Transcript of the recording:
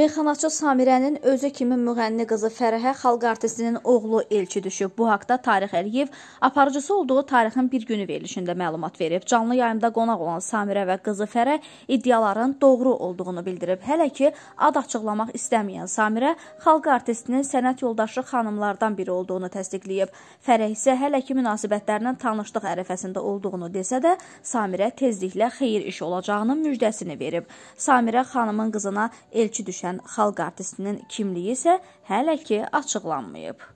Meyxanaçı Samirənin özü kimi müğənni qızı Fərəhə xalq artistinin oğlu elçi düşüb. Bu haqda Tarix Əliyev aparıcısı olduğu tarixin bir günü verilişində məlumat verib. Canlı yayımda qonaq olan Samirə və qızı Fərə iddiaların doğru olduğunu bildirib. Hələ ki ad açıqlamaq istəməyən Samirə xalq artistinin sənət yoldaşı xanımlardan biri olduğunu təsdiqləyib. Fərə isə hələ ki münasibətlərinin tanışlıq ərəfəsində olduğunu desə də, Samirə tezliklə xeyir iş olacağının müjdəsini verib. Samirə xanımın qızına elçi düşən eden xalq artistinin kimliyi isə hələ ki açıqlanmayıb.